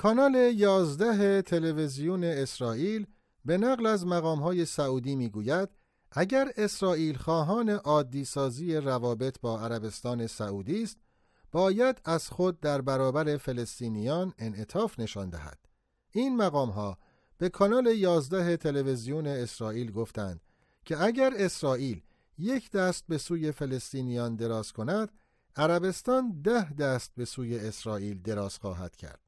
کانال 11 تلویزیون اسرائیل به نقل از های سعودی گوید اگر اسرائیل خواهان عادی روابط با عربستان سعودی است باید از خود در برابر فلسطینیان انعطاف نشان دهد این مقام ها به کانال 11 تلویزیون اسرائیل گفتند که اگر اسرائیل یک دست به سوی فلسطینیان دراز کند عربستان ده دست به سوی اسرائیل دراز خواهد کرد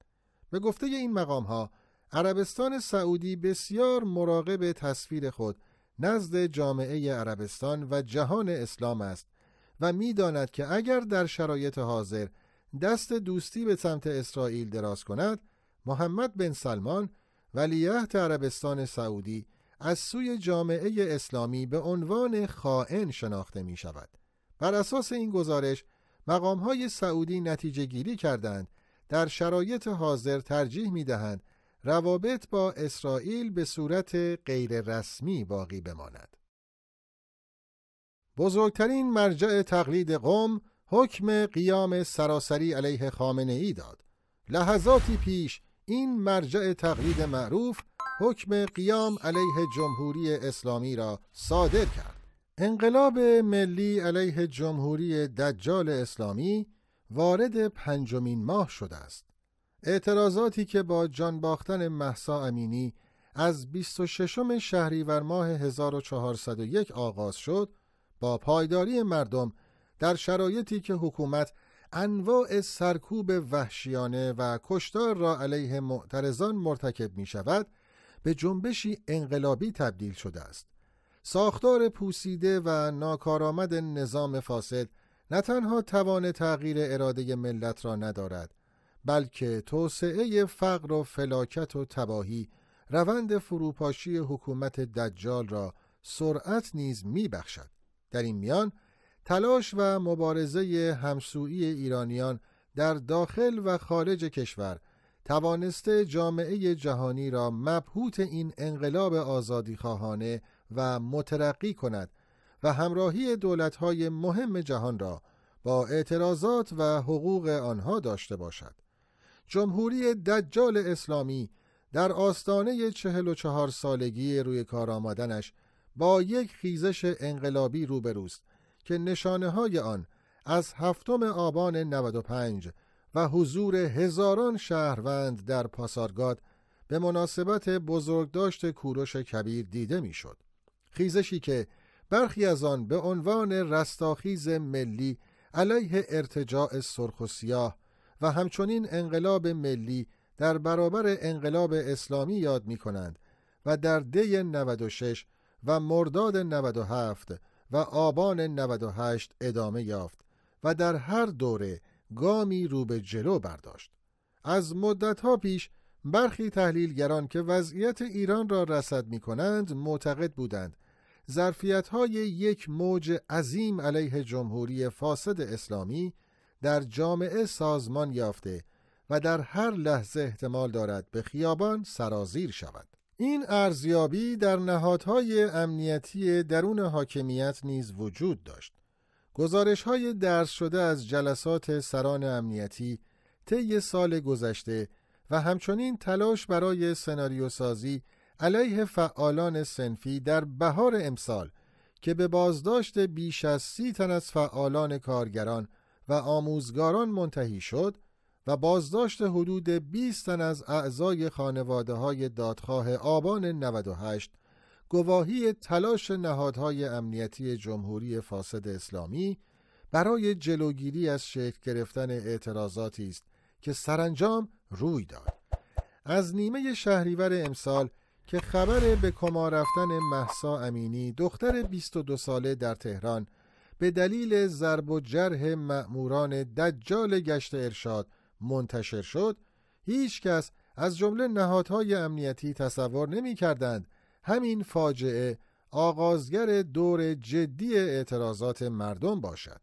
به گفته این مقام ها عربستان سعودی بسیار مراقب تصویر خود نزد جامعه عربستان و جهان اسلام است و میداند که اگر در شرایط حاضر دست دوستی به سمت اسرائیل دراز کند محمد بن سلمان ولیعهد عربستان سعودی از سوی جامعه اسلامی به عنوان خائن شناخته می شود بر اساس این گزارش مقام های سعودی نتیجه گیری کردند در شرایط حاضر ترجیح می دهند روابط با اسرائیل به صورت غیررسمی باقی بماند. بزرگترین مرجع تقلید قوم حکم قیام سراسری علیه خامنه ای داد. لحظاتی پیش این مرجع تقلید معروف حکم قیام علیه جمهوری اسلامی را صادر کرد. انقلاب ملی علیه جمهوری دجال اسلامی وارد پنجمین ماه شده است. اعتراضاتی که با جان باختن محسا امینی از 26 شهریور ماه 1401 آغاز شد با پایداری مردم در شرایطی که حکومت انواع سرکوب وحشیانه و کشتار را علیه معترضان مرتکب می شود به جنبشی انقلابی تبدیل شده است. ساختار پوسیده و ناکارآمد نظام فاسد نه تنها توان تغییر اراده ملت را ندارد بلکه توسعه فقر و فلاکت و تباهی روند فروپاشی حکومت دجال را سرعت نیز میبخشد در این میان تلاش و مبارزه همسویی ایرانیان در داخل و خارج کشور توانسته جامعه جهانی را مبهوت این انقلاب آزادیخواهانه و مترقی کند و همراهی دولت‌های مهم جهان را با اعتراضات و حقوق آنها داشته باشد. جمهوری دجال اسلامی در آستانه چهار سالگی روی کار آمدنش با یک خیزش انقلابی روبروست که نشانه های آن از هفتم آبان 95 و حضور هزاران شهروند در پاسارگاد به مناسبت بزرگداشت کوروش کبیر دیده میشد. خیزشی که برخی از آن به عنوان رستاخیز ملی علیه ارتجاع سرخ و سیاه و همچنین انقلاب ملی در برابر انقلاب اسلامی یاد می کنند و در دی 96 و مرداد 97 و آبان 98 ادامه یافت و در هر دوره گامی رو به جلو برداشت. از مدتها پیش برخی تحلیلگران که وضعیت ایران را رسد می کنند معتقد بودند ظرفیت یک موج عظیم علیه جمهوری فاسد اسلامی در جامعه سازمان یافته و در هر لحظه احتمال دارد به خیابان سرازیر شود. این ارزیابی در نهادهای امنیتی درون حاکمیت نیز وجود داشت. گزارش های درس شده از جلسات سران امنیتی طی سال گذشته و همچنین تلاش برای سناریو سازی علیه فعالان سنفی در بهار امسال که به بازداشت بیش از سی تن از فعالان کارگران و آموزگاران منتهی شد و بازداشت حدود 20 تن از اعضای خانواده های دادخواه آبان 98 گواهی تلاش نهادهای امنیتی جمهوری فاسد اسلامی برای جلوگیری از شکل گرفتن اعتراضاتی است که سرانجام روی داد. از نیمه شهریور امسال که خبر به کما رفتن محسا امینی دختر 22 ساله در تهران به دلیل ضرب و جرح مأموران دجال گشت ارشاد منتشر شد هیچ کس از جمله نهادهای امنیتی تصور نمی کردند همین فاجعه آغازگر دور جدی اعتراضات مردم باشد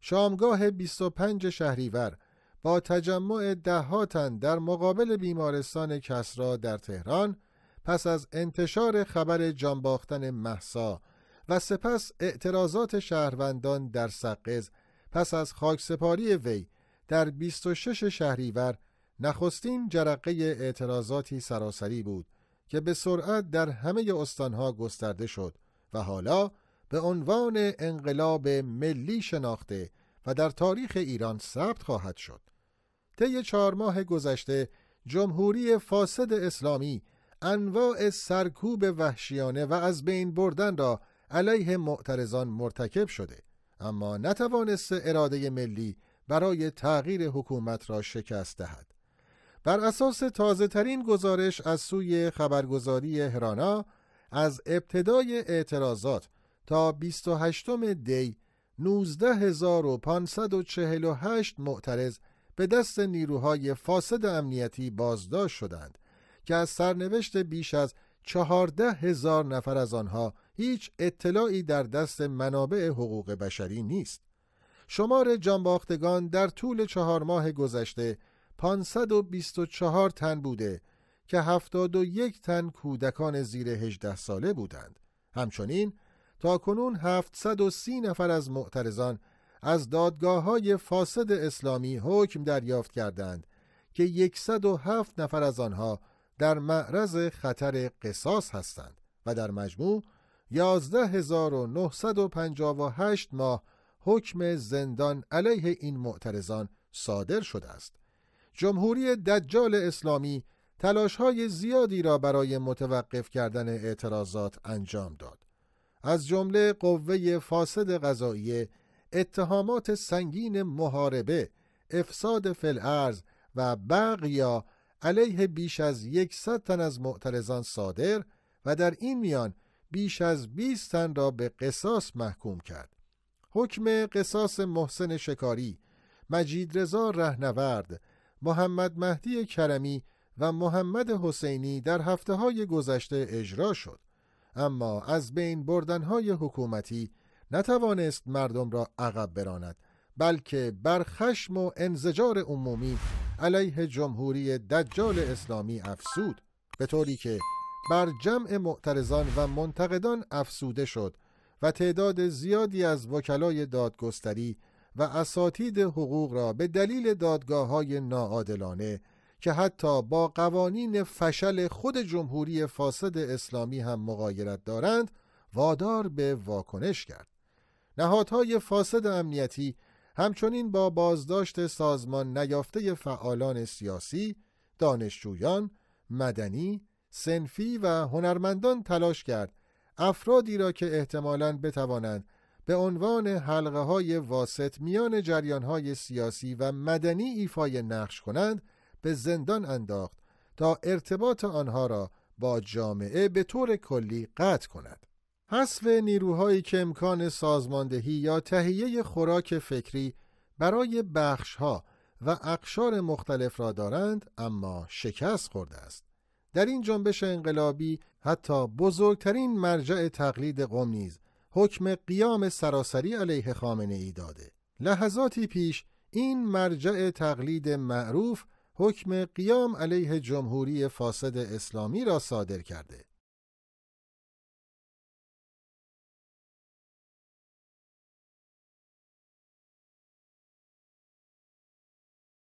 شامگاه 25 شهریور با تجمع دهاتن در مقابل بیمارستان کسرا در تهران پس از انتشار خبر جانباختن محسا و سپس اعتراضات شهروندان در سقز پس از خاکسپاری وی در 26 شهریور نخستین جرقه اعتراضاتی سراسری بود که به سرعت در همه استانها گسترده شد و حالا به عنوان انقلاب ملی شناخته و در تاریخ ایران ثبت خواهد شد. طی چهار ماه گذشته جمهوری فاسد اسلامی انواع سرکوب وحشیانه و از بین بردن را علیه معترضان مرتکب شده اما نتوانست اراده ملی برای تغییر حکومت را شکست دهد بر اساس تازه ترین گزارش از سوی خبرگزاری هرانا از ابتدای اعتراضات تا 28 دی 19548 معترض به دست نیروهای فاسد امنیتی بازداشت شدند که از سرنوشت بیش از چهارده هزار نفر از آنها هیچ اطلاعی در دست منابع حقوق بشری نیست. شمار جانباختگان در طول چهار ماه گذشته 524 تن بوده که 71 تن کودکان زیر 18 ساله بودند. همچنین تا کنون 730 نفر از معترضان از دادگاه های فاسد اسلامی حکم دریافت کردند که 107 نفر از آنها در معرض خطر قصاص هستند و در مجموع 11958 ماه حکم زندان علیه این معترضان صادر شده است. جمهوری دجال اسلامی تلاش های زیادی را برای متوقف کردن اعتراضات انجام داد. از جمله قوه فاسد قضایی اتهامات سنگین محاربه، افساد فلعرز و یا علیه بیش از 100 تن از معترضان صادر و در این میان بیش از 20 تن را به قصاص محکوم کرد. حکم قصاص محسن شکاری، مجید رضا رهنورد، محمد مهدی کرمی و محمد حسینی در هفته های گذشته اجرا شد. اما از بین بردن های حکومتی نتوانست مردم را عقب براند بلکه بر خشم و انزجار عمومی علیه جمهوری دجال اسلامی افسود به طوری که بر جمع معترضان و منتقدان افسوده شد و تعداد زیادی از وکلای دادگستری و اساتید حقوق را به دلیل دادگاه های ناعادلانه که حتی با قوانین فشل خود جمهوری فاسد اسلامی هم مقایرت دارند وادار به واکنش کرد. نهادهای فاسد امنیتی همچنین با بازداشت سازمان نیافته فعالان سیاسی، دانشجویان، مدنی، سنفی و هنرمندان تلاش کرد افرادی را که احتمالاً بتوانند به عنوان حلقه های واسط میان جریان های سیاسی و مدنی ایفای نقش کنند به زندان انداخت تا ارتباط آنها را با جامعه به طور کلی قطع کند. حذف نیروهایی که امکان سازماندهی یا تهیه خوراک فکری برای بخشها و اقشار مختلف را دارند اما شکست خورده است. در این جنبش انقلابی حتی بزرگترین مرجع تقلید قوم نیز حکم قیام سراسری علیه خامنه ای داده. لحظاتی پیش این مرجع تقلید معروف حکم قیام علیه جمهوری فاسد اسلامی را صادر کرده.